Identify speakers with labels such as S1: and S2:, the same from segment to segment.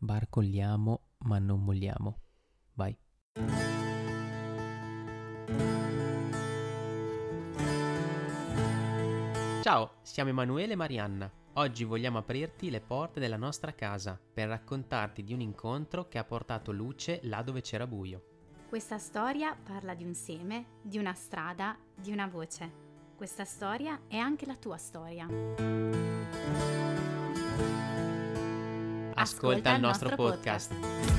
S1: Barcolliamo ma non molliamo. Vai. Ciao, siamo Emanuele e Marianna. Oggi vogliamo aprirti le porte della nostra casa per raccontarti di un incontro che ha portato luce là dove c'era buio.
S2: Questa storia parla di un seme, di una strada, di una voce. Questa storia è anche la tua storia.
S1: Ascolta, Ascolta il nostro, nostro podcast. podcast.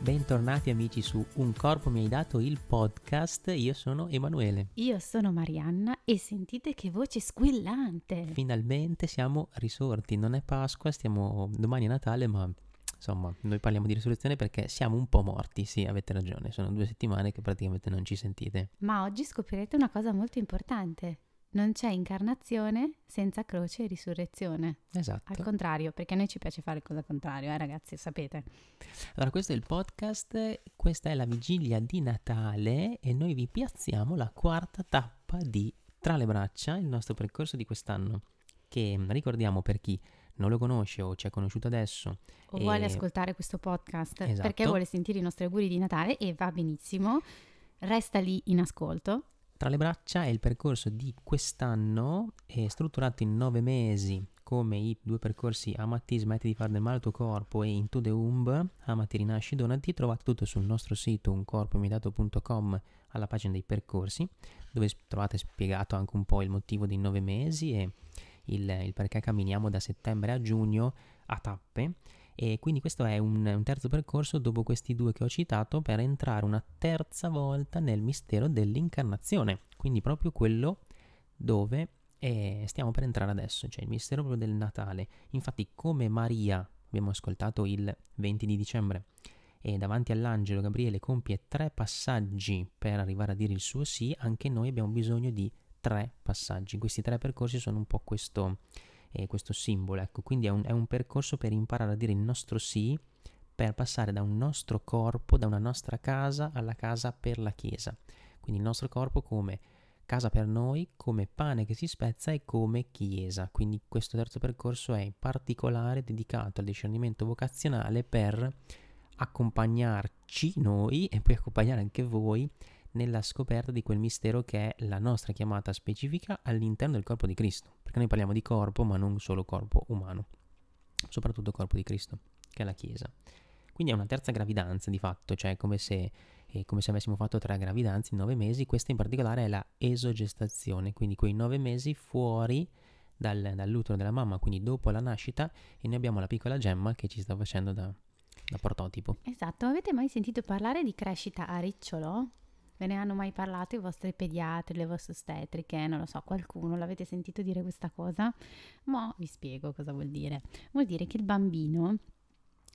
S1: Bentornati amici su Un corpo mi hai dato il podcast, io sono Emanuele.
S2: Io sono Marianna e sentite che voce squillante.
S1: Finalmente siamo risorti, non è Pasqua, stiamo domani a Natale, ma insomma, noi parliamo di risurrezione perché siamo un po' morti, sì, avete ragione, sono due settimane che praticamente non ci sentite.
S2: Ma oggi scoprirete una cosa molto importante. Non c'è incarnazione senza croce e risurrezione. Esatto. Al contrario, perché a noi ci piace fare il cosa contrario, eh ragazzi, sapete.
S1: Allora, questo è il podcast, questa è la vigilia di Natale e noi vi piazziamo la quarta tappa di Tra le braccia, il nostro percorso di quest'anno, che mm, ricordiamo per chi non lo conosce o ci ha conosciuto adesso o e... vuole
S2: ascoltare questo podcast esatto. perché vuole sentire i nostri auguri di Natale e va benissimo, resta lì in ascolto.
S1: Tra le braccia è il percorso di quest'anno, è strutturato in nove mesi come i due percorsi Amati smetti di fare del male al tuo corpo e Into the Umb, Amati rinasci donati, trovate tutto sul nostro sito uncorpoimitato.com alla pagina dei percorsi, dove trovate spiegato anche un po' il motivo dei nove mesi e il, il perché camminiamo da settembre a giugno a tappe e quindi questo è un, un, terzo percorso dopo questi due che ho citato per entrare una terza volta nel mistero dell'incarnazione, quindi proprio quello dove eh, stiamo per entrare adesso, cioè il mistero proprio del Natale. Infatti come Maria, abbiamo ascoltato il 20 di dicembre, e davanti all'angelo Gabriele compie tre passaggi per arrivare a dire il suo sì, anche noi abbiamo bisogno di tre passaggi. Questi tre percorsi sono un po' questo, eh, questo simbolo, ecco. quindi è un, è un percorso per imparare a dire il nostro sì, per passare da un nostro corpo, da una nostra casa alla casa per la Chiesa. Quindi il nostro corpo come casa per noi, come pane che si spezza e come Chiesa. Quindi questo terzo percorso è in particolare dedicato al discernimento vocazionale per accompagnarci noi e poi accompagnare anche voi nella scoperta di quel mistero che è la nostra chiamata specifica all'interno del corpo di Cristo, perché noi parliamo di corpo ma non solo corpo umano, soprattutto corpo di Cristo, che è la Chiesa. Quindi è una terza gravidanza di fatto, cioè come se, è eh, come se avessimo fatto tre gravidanze in nove mesi, questa in particolare è la esogestazione, quindi quei nove mesi fuori dal, dall'utero della mamma, quindi dopo la nascita, e noi abbiamo la piccola gemma che ci sta facendo da, da prototipo.
S2: Esatto, avete mai sentito parlare di crescita a ricciolo? Ve ne hanno mai parlato i vostri pediatri, le vostre ostetriche, non lo so, qualcuno l'avete sentito dire questa cosa? Ma vi spiego cosa vuol dire. Vuol dire che il bambino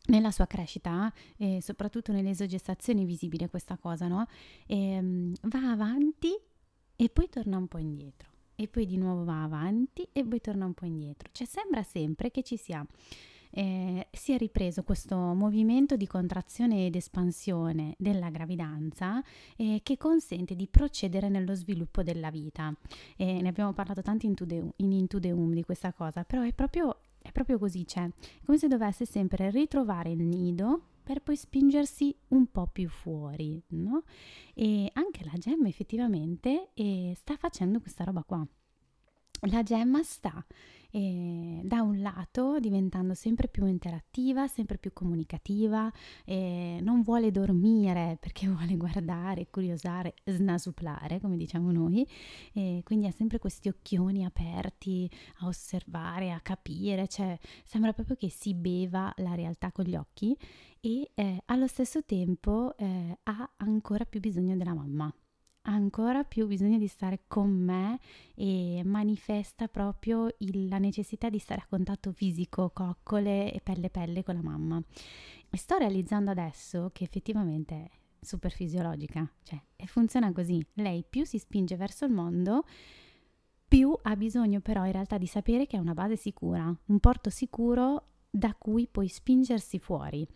S2: nella sua crescita e soprattutto nell'esogestazione visibile questa cosa, no? E, ehm, va avanti e poi torna un po' indietro e poi di nuovo va avanti e poi torna un po' indietro. Cioè sembra sempre che ci sia eh, si è ripreso questo movimento di contrazione ed espansione della gravidanza eh, che consente di procedere nello sviluppo della vita. Eh, ne abbiamo parlato tanto in, the, in Into the Womb di questa cosa, però è proprio, è proprio così, cioè, come se dovesse sempre ritrovare il nido per poi spingersi un po' più fuori, no? E anche la gemma effettivamente eh, sta facendo questa roba qua la gemma sta eh, da un lato diventando sempre più interattiva, sempre più comunicativa, eh, non vuole dormire perché vuole guardare, curiosare, snasuplare, come diciamo noi, eh, quindi ha sempre questi occhioni aperti a osservare, a capire, cioè sembra proprio che si beva la realtà con gli occhi e eh, allo stesso tempo eh, ha ancora più bisogno della mamma ancora più bisogno di stare con me e manifesta proprio il, la necessità di stare a contatto fisico, coccole e pelle pelle con la mamma. E sto realizzando adesso che effettivamente è super fisiologica, cioè funziona così, lei più si spinge verso il mondo, più ha bisogno però in realtà di sapere che è una base sicura, un porto sicuro da cui puoi spingersi fuori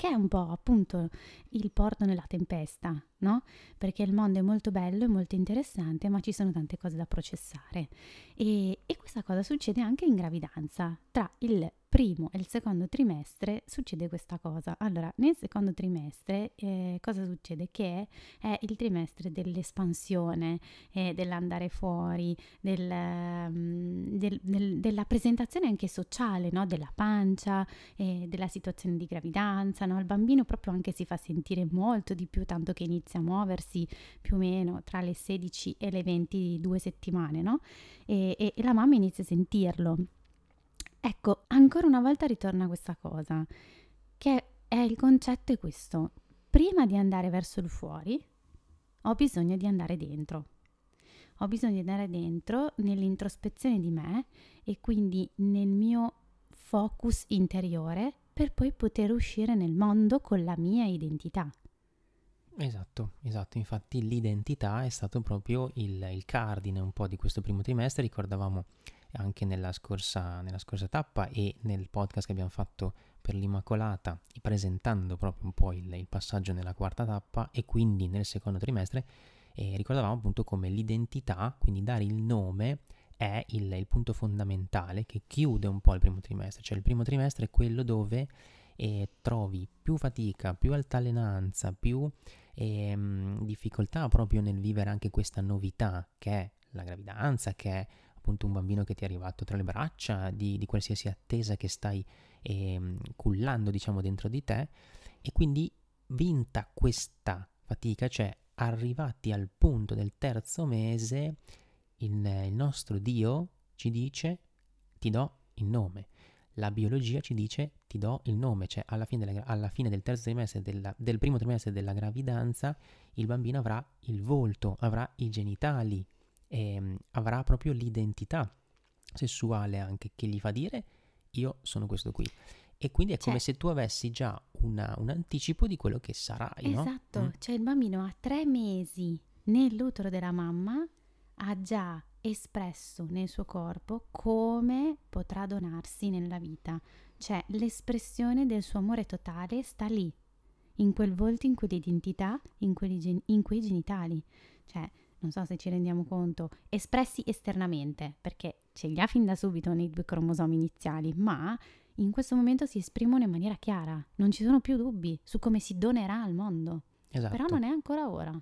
S2: che è un po' appunto il porto nella tempesta, no? Perché il mondo è molto bello, e molto interessante, ma ci sono tante cose da processare. E, e questa cosa succede anche in gravidanza, tra il primo e il secondo trimestre succede questa cosa. Allora, nel secondo trimestre eh, cosa succede? Che è il trimestre dell'espansione, eh, dell'andare fuori, del, mm, del, del, della presentazione anche sociale, no? della pancia, eh, della situazione di gravidanza. No? Il bambino proprio anche si fa sentire molto di più, tanto che inizia a muoversi più o meno tra le 16 e le 22 settimane, no? e, e, e la mamma inizia a sentirlo Ecco, ancora una volta ritorna questa cosa, che è il concetto è questo. Prima di andare verso il fuori, ho bisogno di andare dentro. Ho bisogno di andare dentro nell'introspezione di me e quindi nel mio focus interiore per poi poter uscire nel mondo con la mia identità.
S1: Esatto, esatto, infatti l'identità è stato proprio il, il cardine un po' di questo primo trimestre, ricordavamo anche nella scorsa, nella scorsa tappa e nel podcast che abbiamo fatto per l'Immacolata, presentando proprio un po' il, il passaggio nella quarta tappa e quindi nel secondo trimestre, eh, ricordavamo appunto come l'identità, quindi dare il nome, è il, il, punto fondamentale che chiude un po' il primo trimestre, cioè il primo trimestre è quello dove eh, trovi più fatica, più altalenanza, più ehm, difficoltà proprio nel vivere anche questa novità che è la gravidanza, che è appunto un bambino che ti è arrivato tra le braccia, di, di qualsiasi attesa che stai eh, cullando diciamo dentro di te e quindi vinta questa fatica, cioè arrivati al punto del terzo mese il, il nostro Dio ci dice ti do il nome. La biologia ci dice ti do il nome, cioè alla fine, della, alla fine del terzo trimestre della, del primo trimestre della gravidanza il bambino avrà il volto, avrà i genitali e ehm, avrà proprio l'identità sessuale anche che gli fa dire io sono questo qui. E quindi è cioè, come se tu avessi già una, un anticipo di quello che sarai. Esatto, no? mm.
S2: cioè il bambino a tre mesi nell'utero della mamma ha già espresso nel suo corpo come potrà donarsi nella vita. Cioè l'espressione del suo amore totale sta lì, in quel volto, in quell'identità, in, in quei genitali. Cioè non so se ci rendiamo conto, espressi esternamente, perché ce li ha fin da subito nei due cromosomi iniziali, ma in questo momento si esprimono in maniera chiara, non ci sono più dubbi su come si donerà al mondo. Esatto. Però non è ancora ora.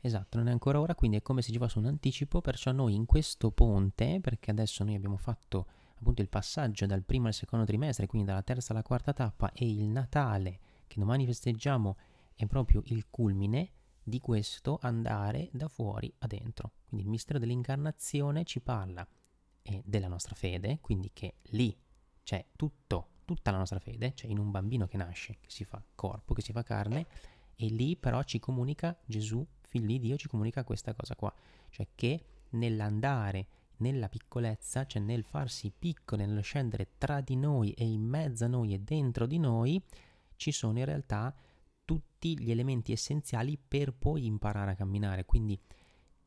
S1: Esatto, non è ancora ora, quindi è come se ci fosse un anticipo, perciò noi in questo ponte, perché adesso noi abbiamo fatto appunto il passaggio dal primo al secondo trimestre, quindi dalla terza alla quarta tappa e il Natale che domani festeggiamo è proprio il culmine, di questo andare da fuori a dentro. Quindi il mistero dell'incarnazione ci parla eh, della nostra fede, quindi che lì c'è tutto, tutta la nostra fede, cioè in un bambino che nasce, che si fa corpo, che si fa carne, e lì però ci comunica Gesù, figlio di Dio, ci comunica questa cosa qua, cioè che nell'andare nella piccolezza, cioè nel farsi piccolo, nello scendere tra di noi e in mezzo a noi e dentro di noi, ci sono in realtà tutti gli elementi essenziali per poi imparare a camminare. Quindi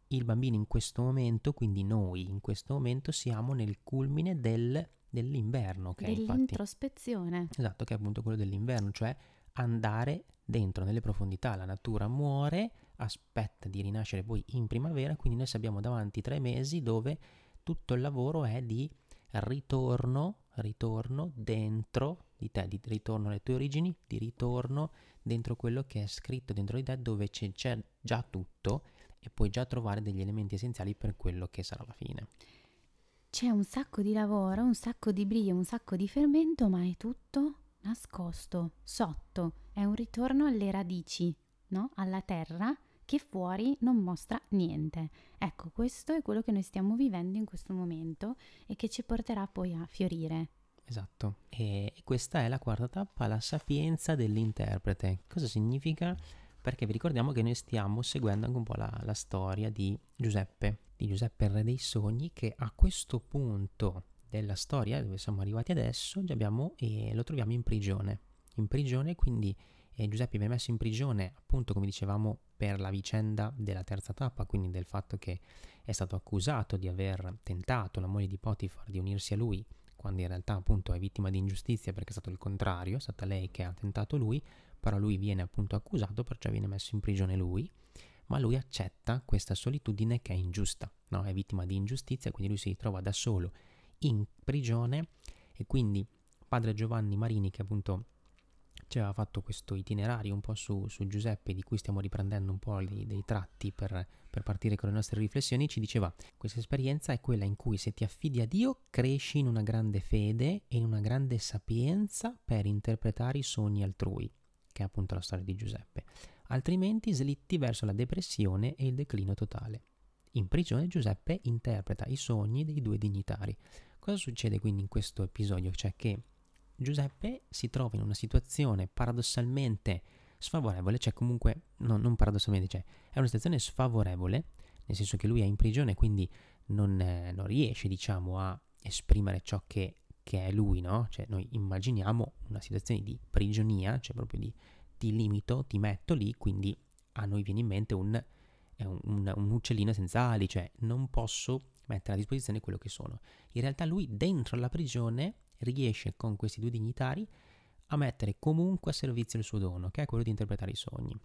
S1: il bambino in questo momento, quindi noi in questo momento siamo nel culmine del, dell'inverno. Che Dell'introspezione. Infatti, esatto, che è appunto quello dell'inverno, cioè andare dentro nelle profondità. La natura muore, aspetta di rinascere poi in primavera, quindi noi abbiamo davanti tre mesi dove tutto il lavoro è di ritorno, ritorno dentro di te, di ritorno alle tue origini, di ritorno dentro quello che è scritto dentro di te dove c'è, c'è già tutto e puoi già trovare degli elementi essenziali per quello che sarà la fine.
S2: C'è un sacco di lavoro, un sacco di brio, un sacco di fermento, ma è tutto nascosto, sotto. È un ritorno alle radici, no? Alla terra che fuori non mostra niente. Ecco, questo è quello che noi stiamo vivendo in questo momento e che ci porterà poi a fiorire
S1: Esatto. E questa è la quarta tappa, la sapienza dell'interprete. Cosa significa? Perché vi ricordiamo che noi stiamo seguendo anche un po' la, la storia di Giuseppe, di Giuseppe il Re dei Sogni, che a questo punto della storia, dove siamo arrivati adesso, abbiamo, eh, lo troviamo in prigione. In prigione, quindi eh, Giuseppe viene messo in prigione, appunto come dicevamo, per la vicenda della terza tappa, quindi del fatto che è stato accusato di aver tentato la moglie di Potifar di unirsi a lui quando in realtà appunto è vittima di ingiustizia perché è stato il contrario, è stata lei che ha tentato lui, però lui viene appunto accusato, perciò viene messo in prigione lui, ma lui accetta questa solitudine che è ingiusta, no? è vittima di ingiustizia, quindi lui si ritrova da solo in prigione e quindi padre Giovanni Marini, che appunto ci aveva fatto questo itinerario un po' su, su, Giuseppe, di cui stiamo riprendendo un po' li, dei tratti per, per, partire con le nostre riflessioni, ci diceva questa esperienza è quella in cui se ti affidi a Dio cresci in una grande fede e in una grande sapienza per interpretare i sogni altrui, che è appunto la storia di Giuseppe, altrimenti slitti verso la depressione e il declino totale. In prigione Giuseppe interpreta i sogni dei due dignitari. Cosa succede quindi in questo episodio? Cioè che Giuseppe si trova in una situazione paradossalmente sfavorevole, cioè comunque, no, non paradossalmente, cioè è una situazione sfavorevole, nel senso che lui è in prigione, quindi non, eh, non riesce, diciamo, a esprimere ciò che, che, è lui, no? Cioè noi immaginiamo una situazione di prigionia, cioè proprio di ti limito, ti metto lì, quindi a noi viene in mente un, un, un, un uccellino senza ali, cioè non posso mettere a disposizione quello che sono. In realtà lui dentro la prigione riesce con questi due dignitari a mettere comunque a servizio il suo dono, che è quello di interpretare i sogni.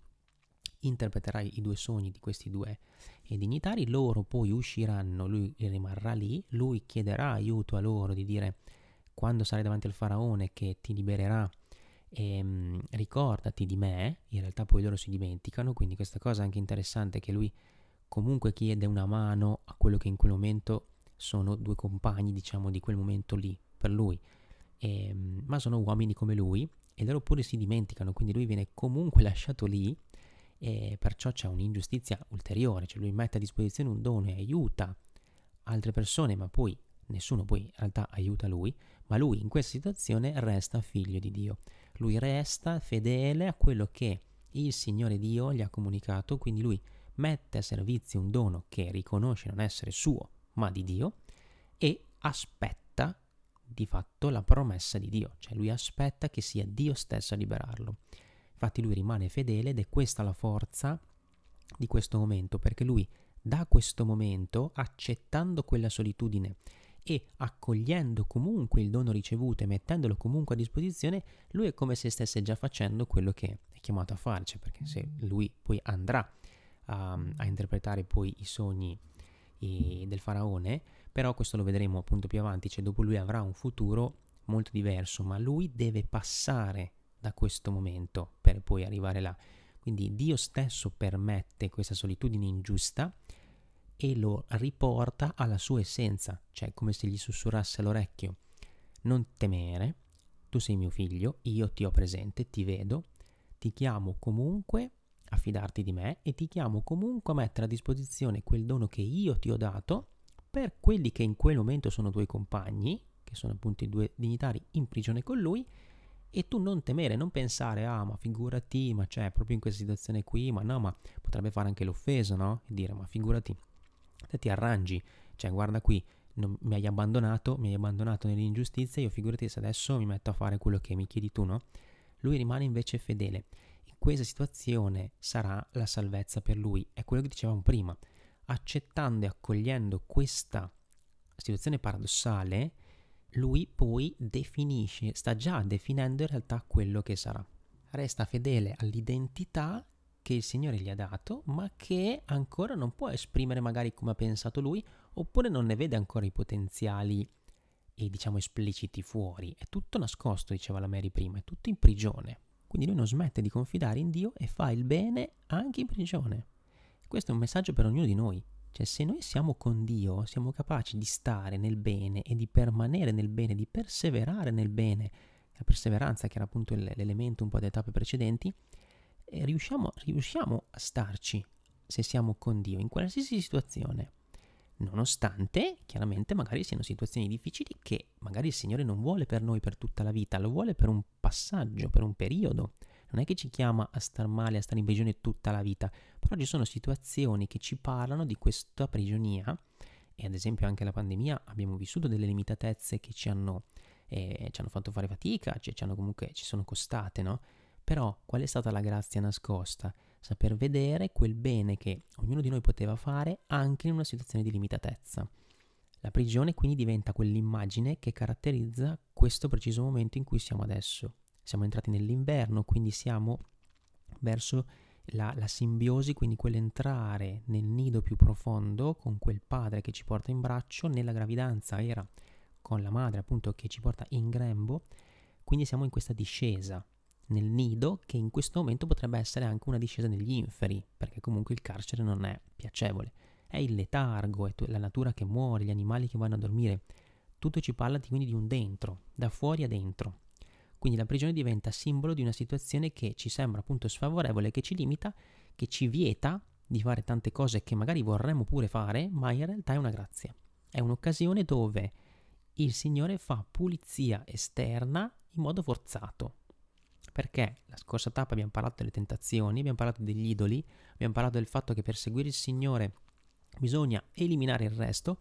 S1: Interpreterai i due sogni di questi due eh, dignitari, loro poi usciranno, lui rimarrà lì, lui chiederà aiuto a loro di dire quando sarai davanti al faraone che ti libererà e, ehm, ricordati di me, in realtà poi loro si dimenticano, quindi questa cosa è anche interessante che lui comunque chiede una mano a quello che in quel momento sono due compagni, diciamo, di quel momento lì, per lui, e, ehm, ma sono uomini come lui e loro pure si dimenticano, quindi lui viene comunque lasciato lì e perciò c'è un'ingiustizia ulteriore, cioè lui mette a disposizione un dono e aiuta altre persone, ma poi nessuno poi in realtà aiuta lui, ma lui in questa situazione resta figlio di Dio. Lui resta fedele a quello che il Signore Dio gli ha comunicato, quindi lui mette a servizio un dono che riconosce non essere suo, ma di Dio, e aspetta di fatto la promessa di Dio, cioè lui aspetta che sia Dio stesso a liberarlo. Infatti lui rimane fedele ed è questa la forza di questo momento, perché lui da questo momento, accettando quella solitudine e accogliendo comunque il dono ricevuto e mettendolo comunque a disposizione, lui è come se stesse già facendo quello che è chiamato a farci, cioè, perché se lui poi andrà a, um, a interpretare poi i sogni i, eh, del faraone, però questo lo vedremo appunto più avanti, cioè dopo lui avrà un futuro molto diverso, ma lui deve passare da questo momento per poi arrivare là. Quindi Dio stesso permette questa solitudine ingiusta e lo riporta alla sua essenza, cioè come se gli sussurrasse all'orecchio, non temere, tu sei mio figlio, io ti ho presente, ti vedo, ti chiamo comunque a fidarti di me e ti chiamo comunque a mettere a disposizione quel dono che io ti ho dato per quelli che in quel momento sono tuoi compagni, che sono appunto i due dignitari in prigione con lui, e tu non temere, non pensare, ah ma figurati, ma c'è proprio in questa situazione qui, ma no, ma potrebbe fare anche l'offesa, no? E dire, ma figurati, te ti arrangi, cioè guarda qui, non, mi hai abbandonato, mi hai abbandonato nell'ingiustizia, io figurati se adesso mi metto a fare quello che mi chiedi tu, no? Lui rimane invece fedele. In questa situazione sarà la salvezza per lui, è quello che dicevamo prima accettando e accogliendo questa situazione paradossale, lui poi definisce, sta già definendo in realtà quello che sarà. Resta fedele all'identità che il Signore gli ha dato, ma che ancora non può esprimere magari come ha pensato lui, oppure non ne vede ancora i potenziali e diciamo espliciti fuori. È tutto nascosto, diceva la Mary prima, è tutto in prigione. Quindi lui non smette di confidare in Dio e fa il bene anche in prigione. Questo è un messaggio per ognuno di noi. Cioè, se noi siamo con Dio, siamo capaci di stare nel bene e di permanere nel bene, di perseverare nel bene, la perseveranza che era appunto l'elemento un po' delle tappe precedenti, eh, riusciamo, riusciamo a starci se siamo con Dio in qualsiasi situazione nonostante chiaramente magari siano situazioni difficili che magari il Signore non vuole per noi per tutta la vita, lo vuole per un passaggio, per un periodo, non è che ci chiama a star male, a stare in prigione tutta la vita, però ci sono situazioni che ci parlano di questa prigionia e ad esempio anche la pandemia abbiamo vissuto delle limitatezze che ci hanno, eh, ci hanno fatto fare fatica, cioè ci hanno comunque, ci sono costate, no? Però qual è stata la grazia nascosta? Saper vedere quel bene che ognuno di noi poteva fare anche in una situazione di limitatezza. La prigione quindi diventa quell'immagine che caratterizza questo preciso momento in cui siamo adesso, siamo entrati nell'inverno, quindi siamo verso la, la, simbiosi, quindi quell'entrare nel nido più profondo con quel padre che ci porta in braccio, nella gravidanza era con la madre appunto che ci porta in grembo, quindi siamo in questa discesa nel nido che in questo momento potrebbe essere anche una discesa negli inferi, perché comunque il carcere non è piacevole, è il letargo, è la natura che muore, gli animali che vanno a dormire, tutto ci parla quindi di un dentro, da fuori a dentro. Quindi la prigione diventa simbolo di una situazione che ci sembra appunto sfavorevole, che ci limita, che ci vieta di fare tante cose che magari vorremmo pure fare, ma in realtà è una grazia. È un'occasione dove il Signore fa pulizia esterna in modo forzato. Perché la scorsa tappa abbiamo parlato delle tentazioni, abbiamo parlato degli idoli, abbiamo parlato del fatto che per seguire il Signore bisogna eliminare il resto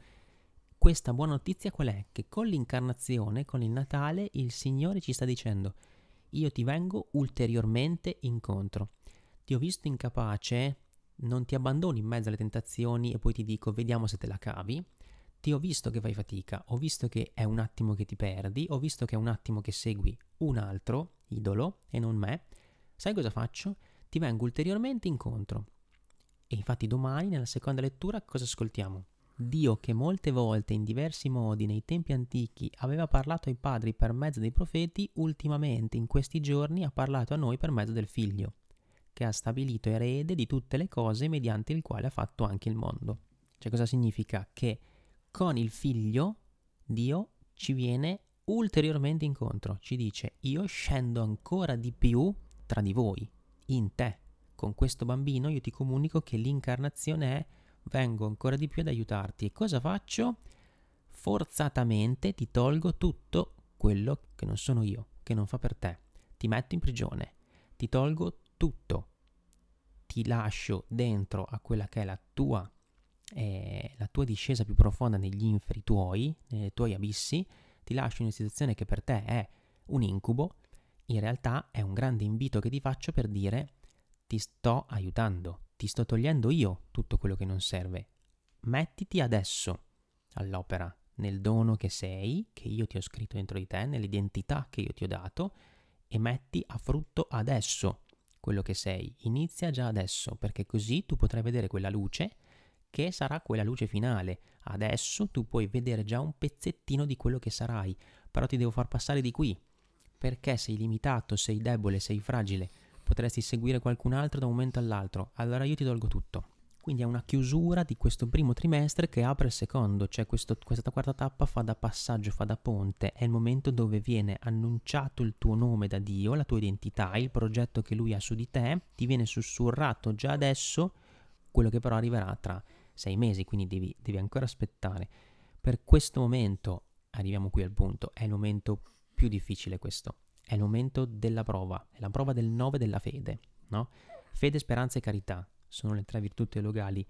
S1: questa buona notizia qual è? Che con l'incarnazione, con il Natale, il Signore ci sta dicendo, io ti vengo ulteriormente incontro. Ti ho visto incapace, non ti abbandoni in mezzo alle tentazioni e poi ti dico vediamo se te la cavi. Ti ho visto che fai fatica, ho visto che è un attimo che ti perdi, ho visto che è un attimo che segui un altro idolo e non me. Sai cosa faccio? Ti vengo ulteriormente incontro. E infatti domani nella seconda lettura cosa ascoltiamo? Dio che molte volte in diversi modi nei tempi antichi aveva parlato ai padri per mezzo dei profeti, ultimamente in questi giorni ha parlato a noi per mezzo del figlio, che ha stabilito erede di tutte le cose mediante il quale ha fatto anche il mondo. Cioè cosa significa? Che con il figlio Dio ci viene ulteriormente incontro, ci dice io scendo ancora di più tra di voi, in te. Con questo bambino io ti comunico che l'incarnazione è vengo ancora di più ad aiutarti. E cosa faccio? Forzatamente ti tolgo tutto quello che non sono io, che non fa per te. Ti metto in prigione, ti tolgo tutto. Ti lascio dentro a quella che è la tua, eh, la tua discesa più profonda negli inferi tuoi, nei tuoi abissi. Ti lascio in una situazione che per te è un incubo. In realtà è un grande invito che ti faccio per dire ti sto aiutando ti sto togliendo io tutto quello che non serve. Mettiti adesso all'opera, nel dono che sei, che io ti ho scritto dentro di te, nell'identità che io ti ho dato, e metti a frutto adesso quello che sei. Inizia già adesso, perché così tu potrai vedere quella luce che sarà quella luce finale. Adesso tu puoi vedere già un pezzettino di quello che sarai, però ti devo far passare di qui, perché sei limitato, sei debole, sei fragile potresti seguire qualcun altro da un momento all'altro, allora io ti tolgo tutto. Quindi è una chiusura di questo primo trimestre che apre il secondo, cioè questo, questa quarta tappa fa da passaggio, fa da ponte, è il momento dove viene annunciato il tuo nome da Dio, la tua identità, il progetto che Lui ha su di te, ti viene sussurrato già adesso quello che però arriverà tra sei mesi, quindi devi, devi ancora aspettare. Per questo momento, arriviamo qui al punto, è il momento più difficile questo è il momento della prova, è la prova del 9 della fede, no? Fede, speranza e carità sono le tre virtù teologali.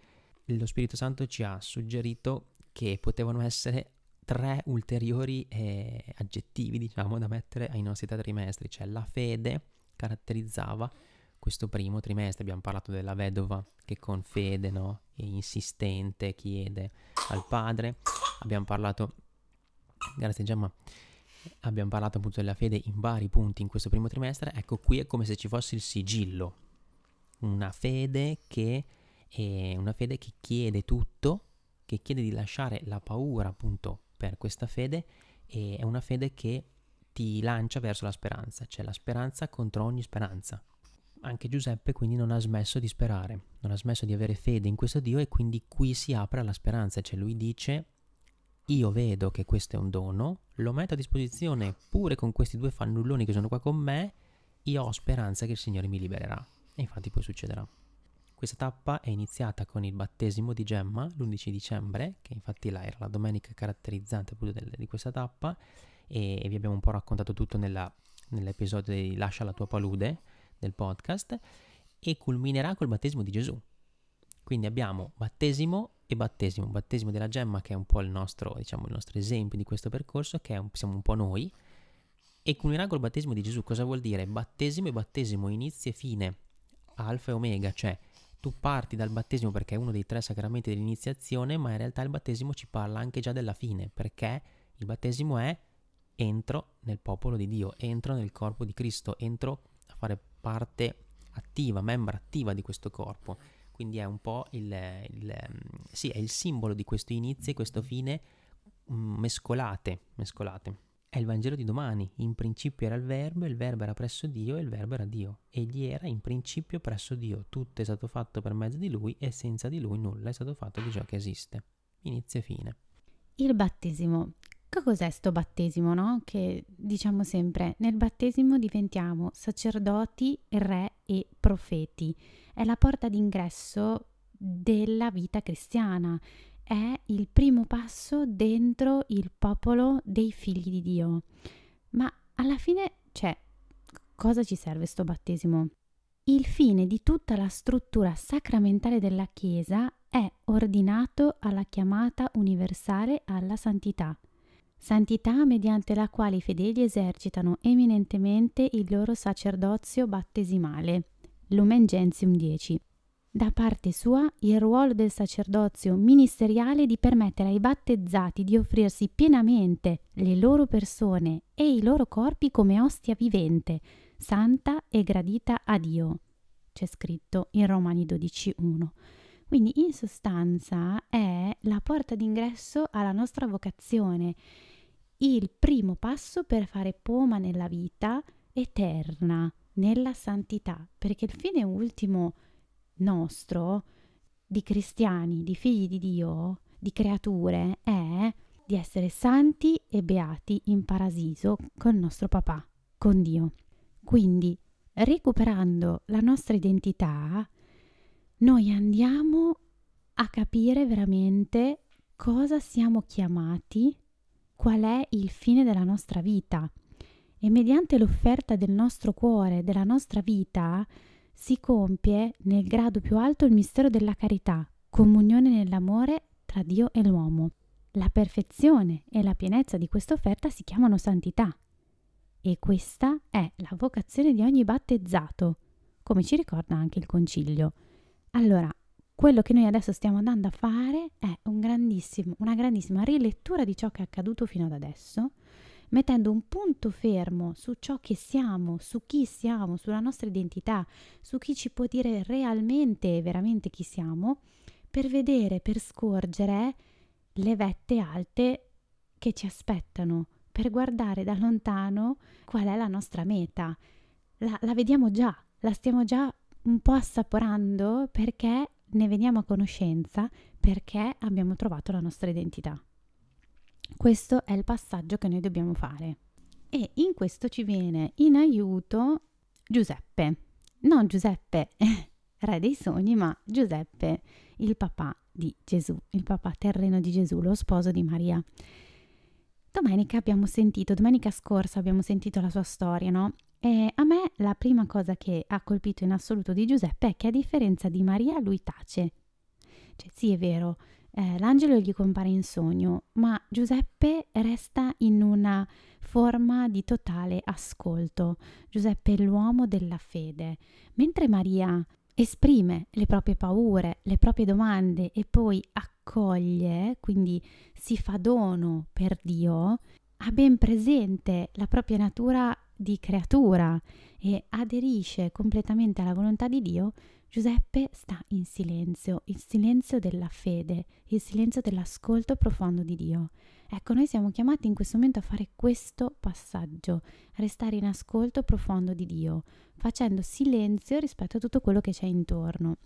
S1: Lo Spirito Santo ci ha suggerito che potevano essere tre ulteriori eh, aggettivi, diciamo, da mettere ai nostri tre trimestri, cioè la fede caratterizzava questo primo trimestre, abbiamo parlato della vedova che con fede, no? insistente chiede al padre, abbiamo parlato, grazie Gemma, abbiamo parlato appunto della fede in vari punti in questo primo trimestre, ecco qui è come se ci fosse il sigillo, una fede che, una fede che chiede tutto, che chiede di lasciare la paura appunto per questa fede, e è una fede che ti lancia verso la speranza, cioè la speranza contro ogni speranza. Anche Giuseppe quindi non ha smesso di sperare, non ha smesso di avere fede in questo Dio e quindi qui si apre alla speranza, cioè lui dice io vedo che questo è un dono, lo metto a disposizione pure con questi due fannulloni che sono qua con me, io ho speranza che il Signore mi libererà. E infatti poi succederà. Questa tappa è iniziata con il battesimo di Gemma l'11 dicembre, che infatti là era la domenica caratterizzante appunto di questa tappa, e vi abbiamo un po' raccontato tutto nella, nell'episodio di Lascia la tua palude del podcast, e culminerà col battesimo di Gesù. Quindi abbiamo battesimo e battesimo, battesimo della gemma che è un po' il nostro, diciamo, il nostro esempio di questo percorso, che un, siamo un po' noi, e culminerà col battesimo di Gesù. Cosa vuol dire? Battesimo e battesimo, inizio e fine, alfa e omega, cioè tu parti dal battesimo perché è uno dei tre sacramenti dell'iniziazione, ma in realtà il battesimo ci parla anche già della fine, perché il battesimo è entro nel popolo di Dio, entro nel corpo di Cristo, entro a fare parte attiva, membra attiva di questo corpo quindi è un po' il, il, sì, è il simbolo di questo inizio e questo fine mm, mescolate, mescolate. È il Vangelo di domani. In principio era il Verbo, il Verbo era presso Dio e il Verbo era Dio. Egli era in principio presso Dio. Tutto è stato fatto per mezzo di Lui e senza di Lui nulla è stato fatto di ciò che esiste. Inizio e fine.
S2: Il battesimo che cos'è sto battesimo, no? Che diciamo sempre, nel battesimo diventiamo sacerdoti, re e profeti. È la porta d'ingresso della vita cristiana, è il primo passo dentro il popolo dei figli di Dio. Ma alla fine, cioè, cosa ci serve sto battesimo? Il fine di tutta la struttura sacramentale della Chiesa è ordinato alla chiamata universale alla santità santità mediante la quale i fedeli esercitano eminentemente il loro sacerdozio battesimale. Lumen Gentium 10. Da parte sua, il ruolo del sacerdozio ministeriale è di permettere ai battezzati di offrirsi pienamente le loro persone e i loro corpi come ostia vivente, santa e gradita a Dio. C'è scritto in Romani 12.1. Quindi in sostanza è la porta d'ingresso alla nostra vocazione il primo passo per fare poma nella vita eterna, nella santità, perché il fine ultimo nostro, di cristiani, di figli di Dio, di creature, è di essere santi e beati in paradiso con nostro papà, con Dio. Quindi, recuperando la nostra identità, noi andiamo a capire veramente cosa siamo chiamati a qual è il fine della nostra vita e mediante l'offerta del nostro cuore, della nostra vita, si compie nel grado più alto il mistero della carità, comunione nell'amore tra Dio e l'uomo. La perfezione e la pienezza di questa offerta si chiamano santità e questa è la vocazione di ogni battezzato, come ci ricorda anche il concilio. Allora, quello che noi adesso stiamo andando a fare è un una grandissima rilettura di ciò che è accaduto fino ad adesso, mettendo un punto fermo su ciò che siamo, su chi siamo, sulla nostra identità, su chi ci può dire realmente e veramente chi siamo, per vedere, per scorgere le vette alte che ci aspettano, per guardare da lontano qual è la nostra meta. La, la vediamo già, la stiamo già un po' assaporando perché ne veniamo a conoscenza perché abbiamo trovato la nostra identità. Questo è il passaggio che noi dobbiamo fare. E in questo ci viene in aiuto Giuseppe. Non Giuseppe, re dei sogni, ma Giuseppe, il papà di Gesù, il papà terreno di Gesù, lo sposo di Maria. Domenica abbiamo sentito, domenica scorsa abbiamo sentito la sua storia, no? E a me la prima cosa che ha colpito in assoluto di Giuseppe è che a differenza di Maria lui tace. Cioè sì è vero, eh, l'angelo gli compare in sogno, ma Giuseppe resta in una forma di totale ascolto. Giuseppe è l'uomo della fede, mentre Maria esprime le proprie paure, le proprie domande e poi accoglie, quindi si fa dono per Dio, ha ben presente la propria natura di creatura e aderisce completamente alla volontà di Dio, Giuseppe sta in silenzio, il silenzio della fede, il silenzio dell'ascolto profondo di Dio. Ecco, noi siamo chiamati in questo momento a fare questo passaggio, a restare in ascolto profondo di Dio, facendo silenzio rispetto a tutto quello che c'è intorno.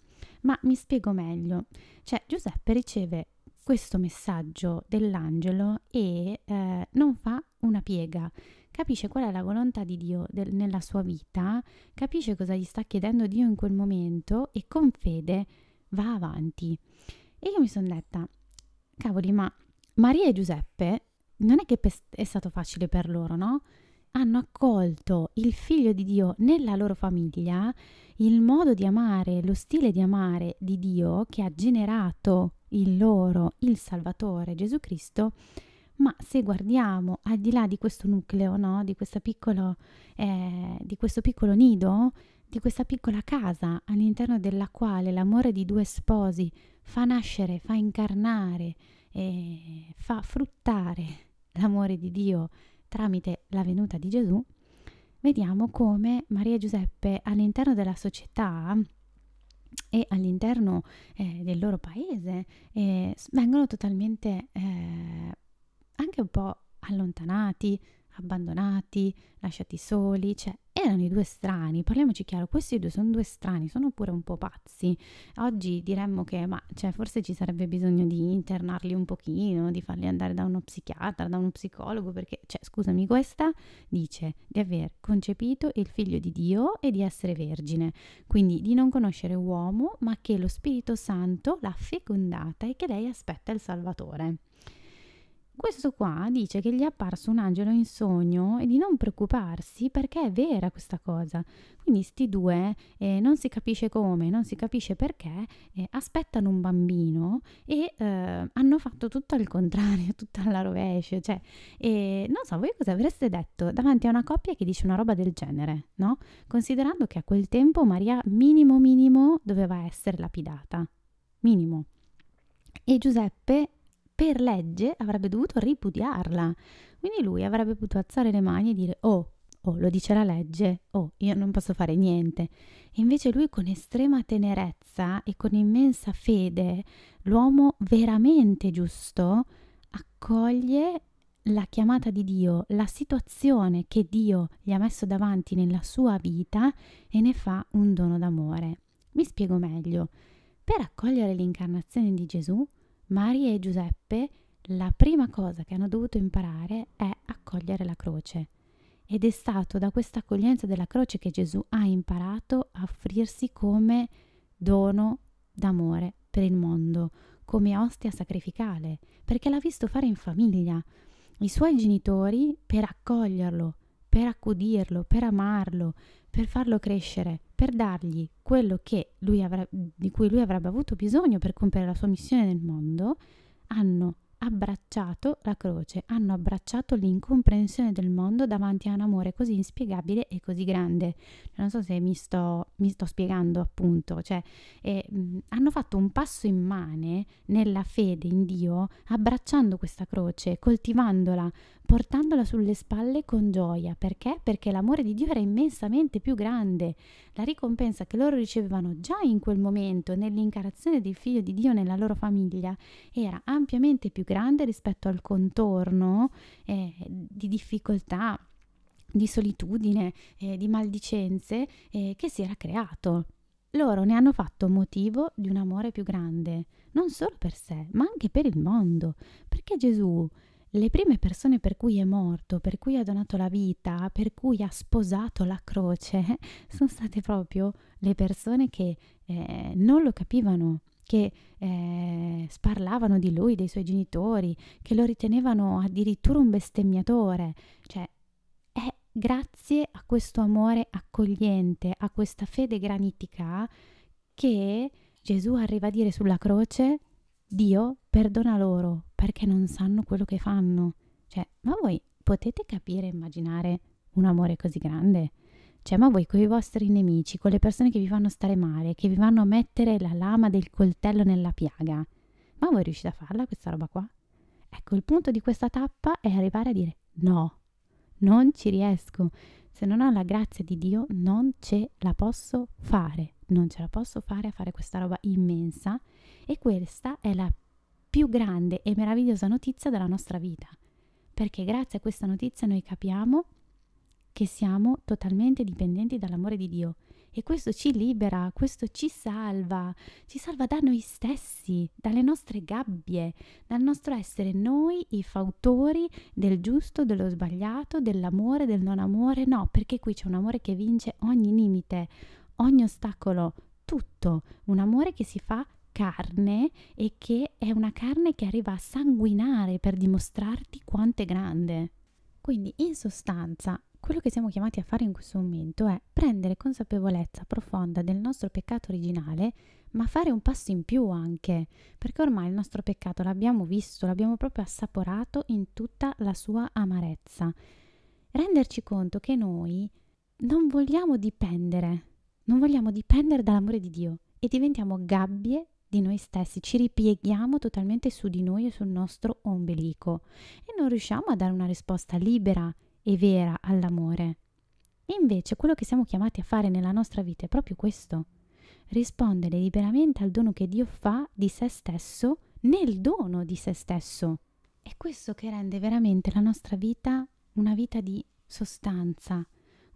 S2: Ma mi spiego meglio, cioè Giuseppe riceve questo messaggio dell'angelo e eh, non fa una piega. Capisce qual è la volontà di Dio del, nella sua vita, capisce cosa gli sta chiedendo Dio in quel momento e con fede va avanti. E io mi sono detta, cavoli, ma Maria e Giuseppe non è che è stato facile per loro, no? hanno accolto il figlio di Dio nella loro famiglia, il modo di amare, lo stile di amare di Dio che ha generato il loro, il Salvatore Gesù Cristo, ma se guardiamo al di là di questo nucleo, no? di, piccolo, eh, di questo piccolo nido, di questa piccola casa all'interno della quale l'amore di due sposi fa nascere, fa incarnare, eh, fa fruttare l'amore di Dio tramite la venuta di Gesù, vediamo come Maria Giuseppe all'interno della società e all'interno eh, del loro paese eh, vengono totalmente eh, anche un po' allontanati abbandonati, lasciati soli, cioè erano i due strani, parliamoci chiaro, questi due sono due strani, sono pure un po' pazzi. Oggi diremmo che ma, cioè, forse ci sarebbe bisogno di internarli un pochino, di farli andare da uno psichiatra, da uno psicologo, perché, cioè, scusami, questa dice di aver concepito il figlio di Dio e di essere vergine, quindi di non conoscere uomo, ma che lo Spirito Santo l'ha fecondata e che lei aspetta il Salvatore. Questo qua dice che gli è apparso un angelo in sogno e di non preoccuparsi perché è vera questa cosa. Quindi sti due eh, non si capisce come, non si capisce perché, eh, aspettano un bambino e eh, hanno fatto tutto al contrario, tutto alla rovescia. Cioè, non so, voi cosa avreste detto davanti a una coppia che dice una roba del genere, no? Considerando che a quel tempo Maria minimo minimo doveva essere lapidata. Minimo. E Giuseppe per legge avrebbe dovuto ripudiarla. Quindi lui avrebbe potuto alzare le mani e dire oh, oh, lo dice la legge, oh, io non posso fare niente. E invece lui con estrema tenerezza e con immensa fede, l'uomo veramente giusto, accoglie la chiamata di Dio, la situazione che Dio gli ha messo davanti nella sua vita e ne fa un dono d'amore. Mi spiego meglio. Per accogliere l'incarnazione di Gesù, Maria e Giuseppe la prima cosa che hanno dovuto imparare è accogliere la croce. Ed è stato da questa accoglienza della croce che Gesù ha imparato a offrirsi come dono d'amore per il mondo, come ostia sacrificale, perché l'ha visto fare in famiglia. I suoi genitori, per accoglierlo, per accudirlo, per amarlo, per farlo crescere, per dargli quello avrà, di cui lui avrebbe avuto bisogno per compiere la sua missione nel mondo, hanno abbracciato la croce, hanno abbracciato l'incomprensione del mondo davanti a un amore così inspiegabile e così grande. Non so se mi sto, mi sto spiegando appunto, cioè eh, hanno fatto un passo immane nella fede in Dio, abbracciando questa croce, coltivandola, portandola sulle spalle con gioia. Perché? Perché l'amore di Dio era immensamente più grande. La ricompensa che loro ricevevano già in quel momento nell'incarazione del figlio di Dio nella loro famiglia era ampiamente più grande rispetto al contorno eh, di difficoltà, di solitudine, eh, di maldicenze eh, che si era creato. Loro ne hanno fatto motivo di un amore più grande, non solo per sé, ma anche per il mondo, perché Gesù le prime persone per cui è morto, per cui ha donato la vita, per cui ha sposato la croce, sono state proprio le persone che eh, non lo capivano, che eh, sparlavano di lui, dei suoi genitori, che lo ritenevano addirittura un bestemmiatore. Cioè, è grazie a questo amore accogliente, a questa fede granitica, che Gesù arriva a dire sulla croce Dio perdona loro perché non sanno quello che fanno. Cioè, ma voi potete capire e immaginare un amore così grande? Cioè, ma voi con i vostri nemici, con le persone che vi fanno stare male, che vi vanno a mettere la lama del coltello nella piaga, ma voi riuscite a farla questa roba qua? Ecco, il punto di questa tappa è arrivare a dire no, non ci riesco. Se non ho la grazia di Dio, non ce la posso fare. Non ce la posso fare a fare questa roba immensa e questa è la più grande e meravigliosa notizia della nostra vita, perché grazie a questa notizia noi capiamo che siamo totalmente dipendenti dall'amore di Dio e questo ci libera, questo ci salva, ci salva da noi stessi, dalle nostre gabbie, dal nostro essere noi i fautori del giusto, dello sbagliato, dell'amore, del non amore, no, perché qui c'è un amore che vince ogni limite, ogni ostacolo, tutto, un amore che si fa carne e che è una carne che arriva a sanguinare per dimostrarti quanto è grande. Quindi in sostanza quello che siamo chiamati a fare in questo momento è prendere consapevolezza profonda del nostro peccato originale, ma fare un passo in più anche, perché ormai il nostro peccato l'abbiamo visto, l'abbiamo proprio assaporato in tutta la sua amarezza. Renderci conto che noi non vogliamo dipendere, non vogliamo dipendere dall'amore di Dio e diventiamo gabbie di noi stessi, ci ripieghiamo totalmente su di noi e sul nostro ombelico e non riusciamo a dare una risposta libera e vera all'amore. E invece quello che siamo chiamati a fare nella nostra vita è proprio questo, rispondere liberamente al dono che Dio fa di se stesso nel dono di se stesso. È questo che rende veramente la nostra vita una vita di sostanza,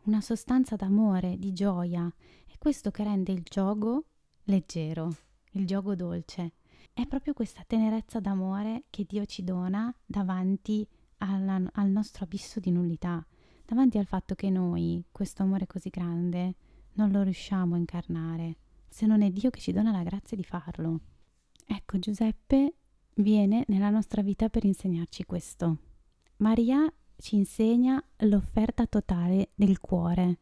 S2: una sostanza d'amore, di gioia. È questo che rende il gioco leggero il gioco dolce. È proprio questa tenerezza d'amore che Dio ci dona davanti alla, al nostro abisso di nullità, davanti al fatto che noi questo amore così grande non lo riusciamo a incarnare, se non è Dio che ci dona la grazia di farlo. Ecco, Giuseppe viene nella nostra vita per insegnarci questo. Maria ci insegna l'offerta totale del cuore,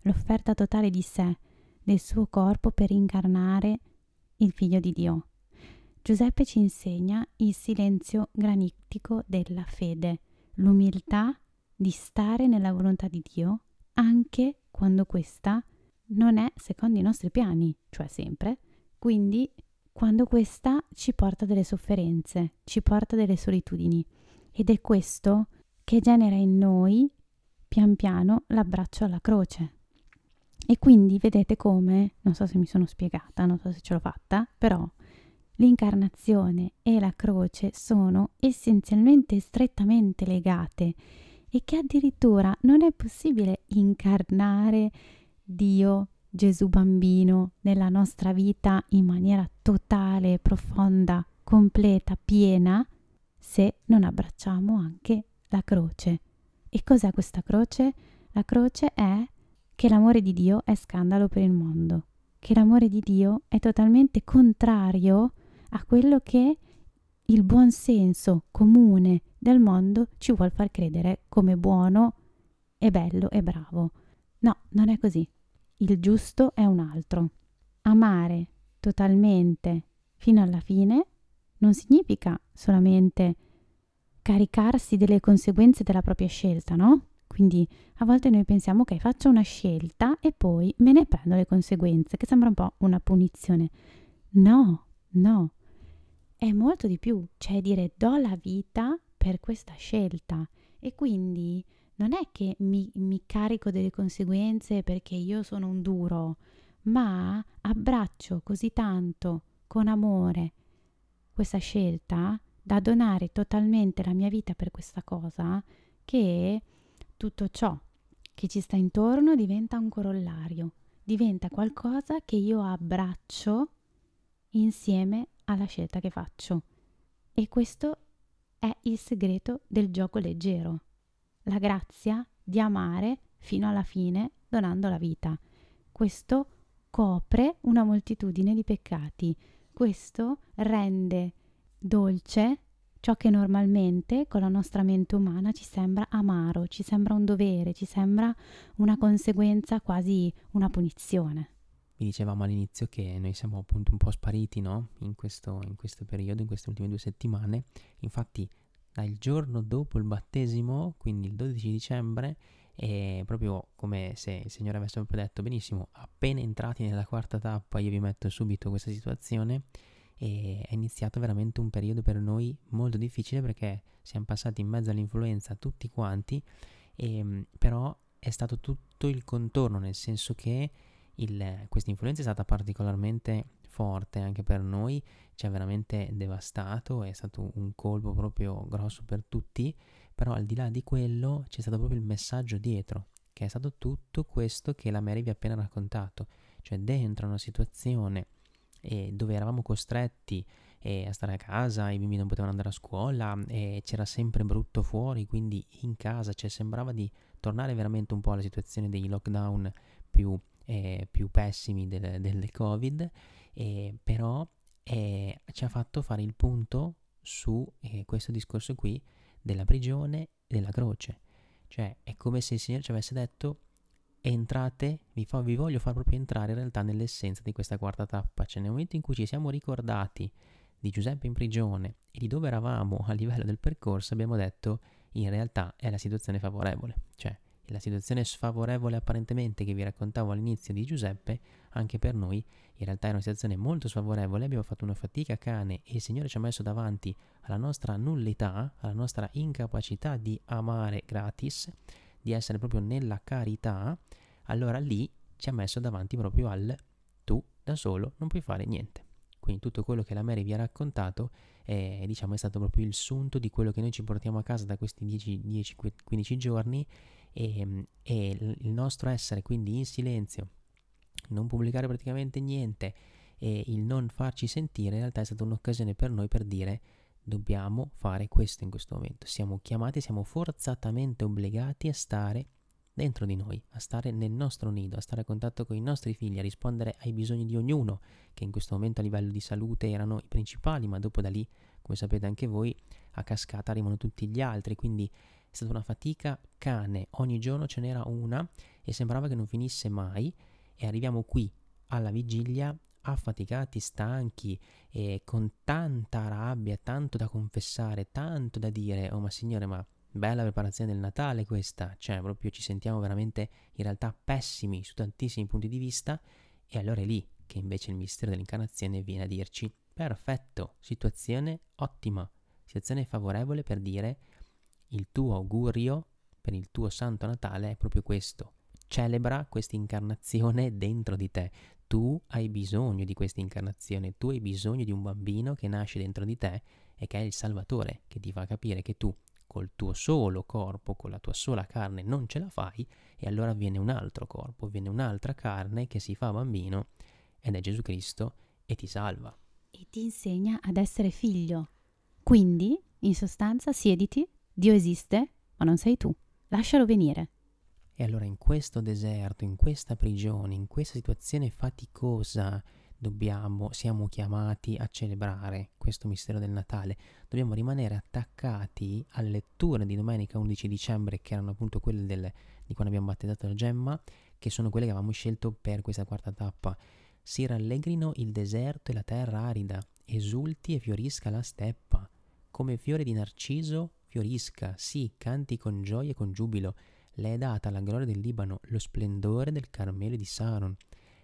S2: l'offerta totale di sé, del suo corpo per incarnare il figlio di Dio. Giuseppe ci insegna il silenzio granitico della fede, l'umiltà di stare nella volontà di Dio anche quando questa non è secondo i nostri piani, cioè sempre, quindi quando questa ci porta delle sofferenze, ci porta delle solitudini ed è questo che genera in noi pian piano l'abbraccio alla croce. E quindi vedete come, non so se mi sono spiegata, non so se ce l'ho fatta, però l'incarnazione e la croce sono essenzialmente strettamente legate e che addirittura non è possibile incarnare Dio, Gesù bambino, nella nostra vita in maniera totale, profonda, completa, piena, se non abbracciamo anche la croce. E cos'è questa croce? La croce è che l'amore di Dio è scandalo per il mondo, che l'amore di Dio è totalmente contrario a quello che il buon senso comune del mondo ci vuol far credere come buono e bello e bravo. No, non è così. Il giusto è un altro. Amare totalmente fino alla fine non significa solamente caricarsi delle conseguenze della propria scelta, no? Quindi a volte noi pensiamo ok faccio una scelta e poi me ne prendo le conseguenze, che sembra un po' una punizione. No, no, è molto di più, cioè dire do la vita per questa scelta e quindi non è che mi, mi carico delle conseguenze perché io sono un duro, ma abbraccio così tanto con amore questa scelta da donare totalmente la mia vita per questa cosa che tutto ciò che ci sta intorno diventa un corollario, diventa qualcosa che io abbraccio insieme alla scelta che faccio. E questo è il segreto del gioco leggero, la grazia di amare fino alla fine donando la vita. Questo copre una moltitudine di peccati, questo rende dolce ciò che normalmente con la nostra mente umana ci sembra amaro, ci sembra un dovere, ci sembra una conseguenza, quasi una punizione.
S1: Vi dicevamo all'inizio che noi siamo appunto un po' spariti, no? In questo, in questo periodo, in queste ultime due settimane. Infatti, dal giorno dopo il battesimo, quindi il 12 dicembre, è proprio come se il Signore avesse proprio detto benissimo, appena entrati nella quarta tappa io vi metto subito questa situazione, e è iniziato veramente un periodo per noi molto difficile perché siamo passati in mezzo all'influenza tutti quanti, e, ehm, però è stato tutto il contorno, nel senso che questa influenza è stata particolarmente forte anche per noi, ci ha veramente devastato, è stato un colpo proprio grosso per tutti, però al di là di quello c'è stato proprio il messaggio dietro, che è stato tutto questo che la Mary vi ha appena raccontato, cioè dentro una situazione eh, dove eravamo costretti eh, a stare a casa, i bimbi non potevano andare a scuola, e eh, c'era sempre brutto fuori, quindi in casa, cioè sembrava di tornare veramente un po' alla situazione dei lockdown più, eh, più pessimi del, del Covid, eh, però ci ha fatto fare il punto su questo discorso qui della prigione e della croce. Cioè è come se il Signore ci avesse detto entrate, vi, fa, vi voglio far proprio entrare in realtà nell'essenza di questa quarta tappa, cioè nel momento in cui ci siamo ricordati di Giuseppe in prigione e di dove eravamo a livello del percorso, abbiamo detto in realtà è la situazione favorevole, cioè la situazione sfavorevole apparentemente che vi raccontavo all'inizio di Giuseppe, anche per noi in realtà era una situazione molto sfavorevole, abbiamo fatto una fatica cane e il Signore ci ha messo davanti alla nostra nullità, alla nostra incapacità di amare gratis, di essere proprio nella carità, allora lì ci ha messo davanti proprio al tu da solo non puoi fare niente. Quindi tutto quello che la Mary vi ha raccontato è, diciamo, è stato proprio il sunto di quello che noi ci portiamo a casa da questi 10-15 giorni e, e il nostro essere quindi in silenzio, non pubblicare praticamente niente e il non farci sentire in realtà è stata un'occasione per noi per dire dobbiamo fare questo in questo momento. Siamo chiamati, siamo forzatamente obbligati a stare dentro di noi, a stare nel nostro nido, a stare a contatto con i nostri figli, a rispondere ai bisogni di ognuno, che in questo momento a livello di salute erano i principali, ma dopo da lì, come sapete anche voi, a cascata arrivano tutti gli altri, quindi è stata una fatica cane, ogni giorno ce n'era una e sembrava che non finisse mai e arriviamo qui alla vigilia affaticati, stanchi e con tanta rabbia, tanto da confessare, tanto da dire, oh ma signore, ma bella preparazione del Natale questa, cioè proprio ci sentiamo veramente in realtà pessimi su tantissimi punti di vista e allora è lì che invece il mistero dell'incarnazione viene a dirci perfetto, situazione ottima, situazione favorevole per dire il tuo augurio per il tuo santo Natale è proprio questo, celebra questa incarnazione dentro di te, tu hai bisogno di questa incarnazione, tu hai bisogno di un bambino che nasce dentro di te e che è il Salvatore, che ti fa capire che tu col tuo solo corpo, con la tua sola carne non ce la fai e allora viene un altro corpo, viene un'altra carne che si fa bambino ed è Gesù Cristo e ti salva.
S2: E ti insegna ad essere figlio. Quindi, in sostanza, siediti, Dio esiste, ma non sei tu. Lascialo venire.
S1: E allora in questo deserto, in questa prigione, in questa situazione faticosa, dobbiamo, siamo chiamati a celebrare questo mistero del Natale. Dobbiamo rimanere attaccati alle letture di domenica 11 dicembre, che erano appunto quelle del, di quando abbiamo battezzato la gemma, che sono quelle che avevamo scelto per questa quarta tappa. Si rallegrino il deserto e la terra arida, esulti e fiorisca la steppa. Come fiore di narciso fiorisca, sì, canti con gioia e con giubilo le è data la gloria del Libano, lo splendore del Carmelo di Saron.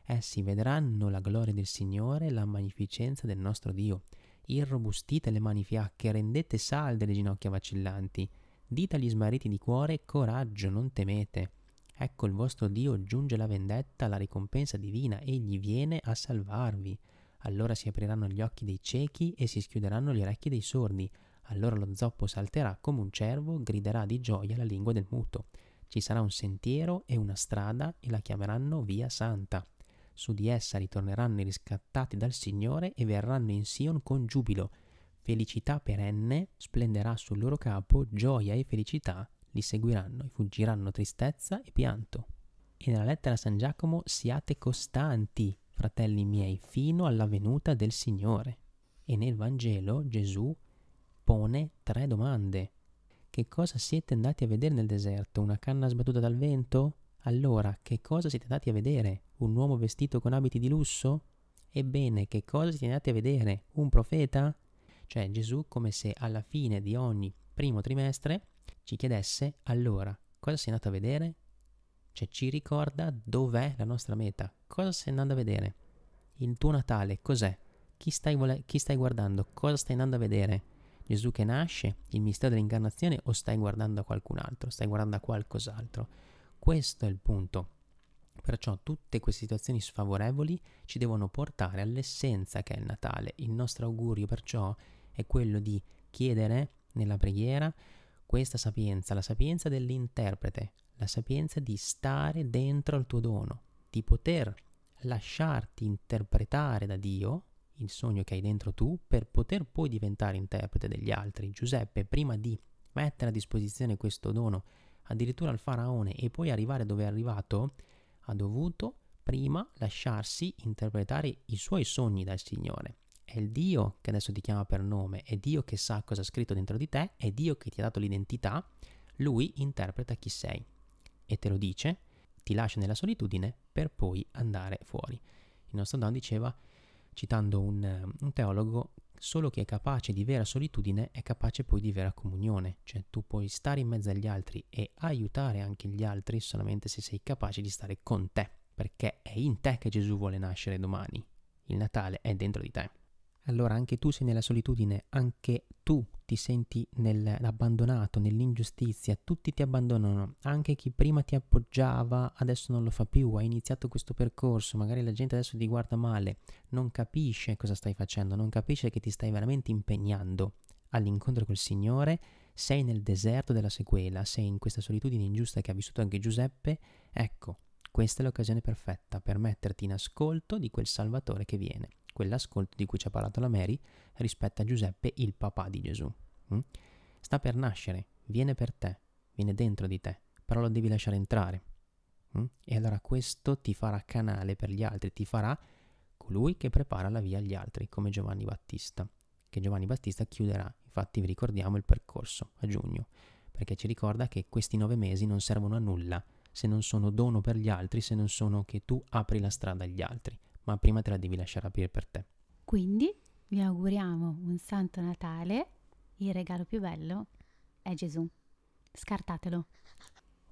S1: Essi vedranno la gloria del Signore, la magnificenza del nostro Dio. Irrobustite le mani fiacche, rendete salde le ginocchia vacillanti. Dite agli smarriti di cuore, coraggio, non temete. Ecco il vostro Dio giunge la vendetta, la ricompensa divina, egli viene a salvarvi. Allora si apriranno gli occhi dei ciechi e si schiuderanno gli orecchi dei sordi. Allora lo zoppo salterà come un cervo, griderà di gioia la lingua del muto. Ci sarà un sentiero e una strada e la chiameranno Via Santa. Su di essa ritorneranno i riscattati dal Signore e verranno in Sion con giubilo. Felicità perenne splenderà sul loro capo, gioia e felicità li seguiranno e fuggiranno tristezza e pianto. E nella lettera a San Giacomo siate costanti, fratelli miei, fino alla venuta del Signore. E nel Vangelo Gesù pone tre domande. Che cosa siete andati a vedere nel deserto? Una canna sbattuta dal vento? Allora, che cosa siete andati a vedere? Un uomo vestito con abiti di lusso? Ebbene, che cosa siete andati a vedere? Un profeta? Cioè Gesù come se alla fine di ogni primo trimestre ci chiedesse allora cosa sei andato a vedere? Cioè ci ricorda dov'è la nostra meta, cosa stai andando a vedere? Il tuo Natale cos'è? Chi stai, chi stai guardando? Cosa stai andando a vedere? Gesù che nasce, il mistero dell'incarnazione o stai guardando a qualcun altro, stai guardando a qualcos'altro. Questo è il punto. Perciò tutte queste situazioni sfavorevoli ci devono portare all'essenza che è il Natale. Il nostro augurio perciò è quello di chiedere nella preghiera questa sapienza, la sapienza dell'interprete, la sapienza di stare dentro al tuo dono, di poter lasciarti interpretare da Dio il sogno che hai dentro tu per poter poi diventare interprete degli altri. Giuseppe, prima di mettere a disposizione questo dono addirittura al faraone e poi arrivare dove è arrivato, ha dovuto prima lasciarsi interpretare i suoi sogni dal Signore. È il Dio che adesso ti chiama per nome, è Dio che sa cosa ha scritto dentro di te, è Dio che ti ha dato l'identità, lui interpreta chi sei e te lo dice, ti lascia nella solitudine per poi andare fuori. Il nostro Don diceva citando un, un teologo, solo chi è capace di vera solitudine è capace poi di vera comunione, cioè tu puoi stare in mezzo agli altri e aiutare anche gli altri solamente se sei capace di stare con te, perché è in te che Gesù vuole nascere domani. Il Natale è dentro di te allora anche tu sei nella solitudine, anche tu ti senti nell'abbandonato, nell'ingiustizia, tutti ti abbandonano, anche chi prima ti appoggiava adesso non lo fa più, hai iniziato questo percorso, magari la gente adesso ti guarda male, non capisce cosa stai facendo, non capisce che ti stai veramente impegnando all'incontro col Signore, sei nel deserto della sequela, sei in questa solitudine ingiusta che ha vissuto anche Giuseppe, ecco, questa è l'occasione perfetta per metterti in ascolto di quel Salvatore che viene quell'ascolto di cui ci ha parlato la Mary rispetto a Giuseppe, il papà di Gesù. Mm? Sta per nascere, viene per te, viene dentro di te, però lo devi lasciare entrare. Mm? E allora questo ti farà canale per gli altri, ti farà colui che prepara la via agli altri, come Giovanni Battista, che Giovanni Battista chiuderà, infatti vi ricordiamo il percorso a giugno, perché ci ricorda che questi nove mesi non servono a nulla se non sono dono per gli altri, se non sono che tu apri la strada agli altri ma prima te la devi lasciare aprire per te.
S2: Quindi vi auguriamo un Santo Natale. Il regalo più bello è Gesù. Scartatelo.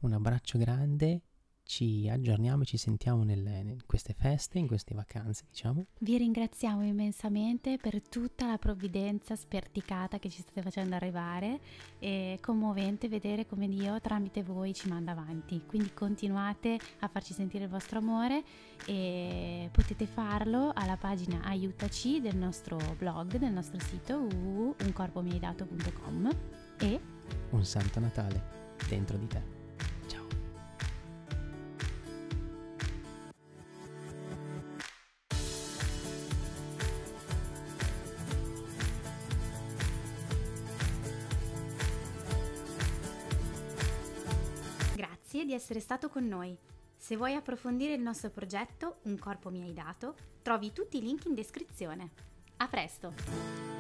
S1: Un abbraccio grande ci aggiorniamo e ci sentiamo nelle, in queste feste, in queste vacanze, diciamo.
S2: Vi ringraziamo immensamente per tutta la provvidenza sperticata che ci state facendo arrivare. È commovente vedere come Dio tramite voi ci manda avanti. Quindi continuate a farci sentire il vostro amore e potete farlo alla pagina aiutaci del nostro blog, del nostro sito www.uncorpomieidato.com e
S1: un santo Natale dentro di te.
S2: essere stato con noi. Se vuoi approfondire il nostro progetto Un corpo mi hai dato, trovi tutti i link in descrizione. A presto!